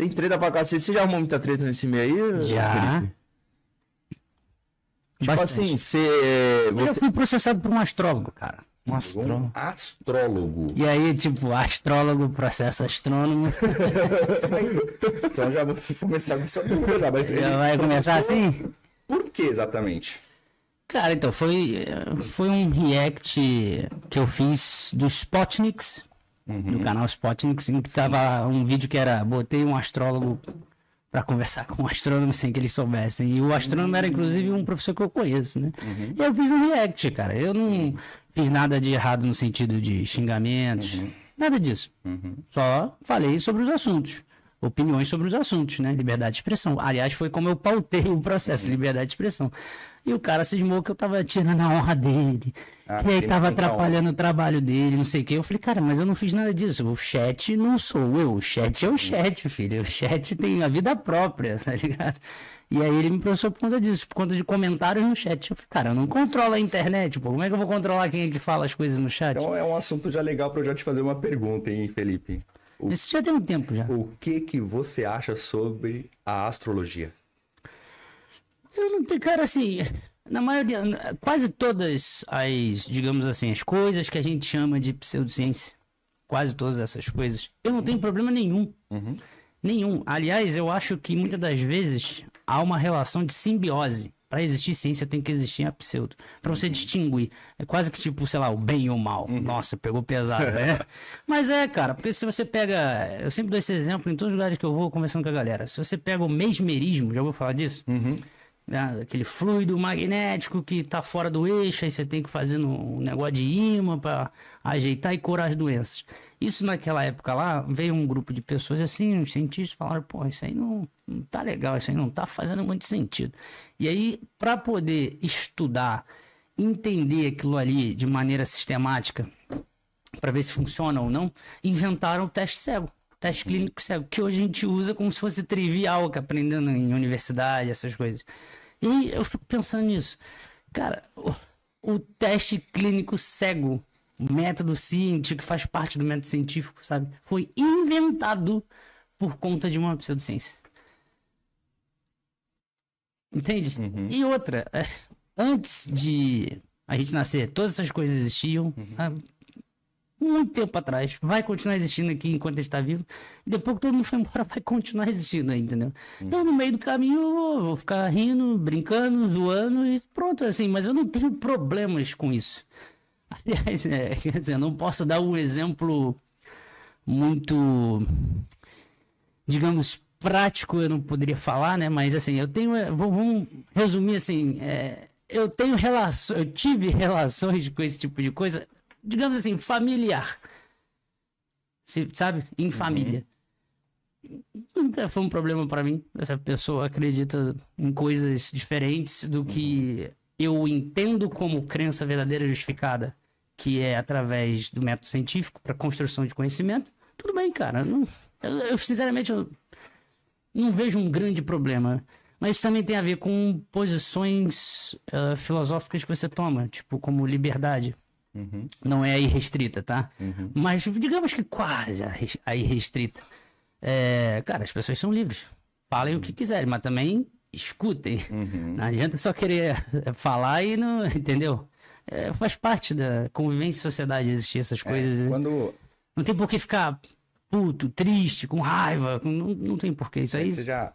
Tem treta pra cacete. Você já arrumou muita treta nesse meio aí? Já. Felipe? Tipo Bastante. assim, você. Eu fui processado por um astrólogo, cara. Um astrólogo. Um astrólogo. E aí, tipo, astrólogo processa astrônomo. então já vou começar com essa dúvida. Mas... Já vai começar assim? Por que exatamente? Cara, então, foi, foi um react que eu fiz do Spotniks, uhum. no canal Spotnik, em que tava um vídeo que era botei um astrólogo para conversar com um astrônomo sem que eles soubessem. E o astrônomo era inclusive um professor que eu conheço, né? Uhum. Eu fiz um react, cara. Eu não fiz nada de errado no sentido de xingamentos, uhum. nada disso. Uhum. Só falei sobre os assuntos opiniões sobre os assuntos, né? Liberdade de expressão. Aliás, foi como eu pautei o processo, liberdade de expressão. E o cara cismou que eu tava tirando a honra dele, ah, que aí tava atrapalhando honra. o trabalho dele, não sei o quê. Eu falei, cara, mas eu não fiz nada disso. O chat não sou eu, o chat é o chat, filho. O chat tem a vida própria, tá ligado? E aí ele me processou por conta disso, por conta de comentários no chat. Eu falei, cara, eu não controlo a internet, pô. Como é que eu vou controlar quem é que fala as coisas no chat? Então é um assunto já legal para eu já te fazer uma pergunta, hein, Felipe? O, Isso já tem um tempo já. O que que você acha sobre a astrologia? Eu não tenho, cara, assim, na maioria, quase todas as, digamos assim, as coisas que a gente chama de pseudociência, quase todas essas coisas, eu não tenho problema nenhum. Uhum. Nenhum. Aliás, eu acho que muitas das vezes há uma relação de simbiose para existir ciência tem que existir a pseudo. Para você uhum. distinguir. É quase que tipo, sei lá, o bem e o mal. Uhum. Nossa, pegou pesado, né? Mas é, cara, porque se você pega. Eu sempre dou esse exemplo em todos os lugares que eu vou conversando com a galera. Se você pega o mesmerismo, já vou falar disso? Uhum né? aquele fluido magnético que tá fora do eixo, aí você tem que fazer um negócio de imã para ajeitar e curar as doenças. Isso naquela época lá, veio um grupo de pessoas assim, uns cientistas falaram, pô, isso aí não, não tá legal, isso aí não tá fazendo muito sentido. E aí, para poder estudar, entender aquilo ali de maneira sistemática, para ver se funciona ou não, inventaram o teste cego teste clínico cego, que hoje a gente usa como se fosse trivial que aprendendo em universidade, essas coisas. E eu fico pensando nisso. Cara, o, o teste clínico cego, método científico que faz parte do método científico, sabe? Foi inventado por conta de uma pseudociência. Entende? Uhum. E outra, é, antes de a gente nascer, todas essas coisas existiam. Uhum. A muito tempo atrás, vai continuar existindo aqui enquanto ele está vivo, e depois que todo mundo foi embora, vai continuar existindo, entendeu? Então, no meio do caminho, eu vou, vou, ficar rindo, brincando, zoando e pronto, assim, mas eu não tenho problemas com isso. Aliás, é, quer dizer, eu não posso dar um exemplo muito, digamos, prático, eu não poderia falar, né? Mas, assim, eu tenho, é, vamos resumir assim, é, eu tenho relação, eu tive relações com esse tipo de coisa digamos assim, familiar. Se, sabe? Em uhum. família. Nunca foi um problema para mim. Essa pessoa acredita em coisas diferentes do uhum. que eu entendo como crença verdadeira justificada, que é através do método científico para construção de conhecimento. Tudo bem, cara. Não, eu, eu, sinceramente, eu não vejo um grande problema. Mas também tem a ver com posições uh, filosóficas que você toma, tipo, como liberdade. Uhum. Não é a irrestrita, tá? Uhum. Mas digamos que quase a irrestrita. É, cara, as pessoas são livres. Falem uhum. o que uhum. quiserem, mas também escutem. Uhum. Não adianta só querer é, falar e não. Entendeu? É, faz parte da convivência e sociedade existir essas é, coisas. É, quando... Não tem por que ficar puto, triste, com raiva. Não, não tem por que. Isso aí. Você já.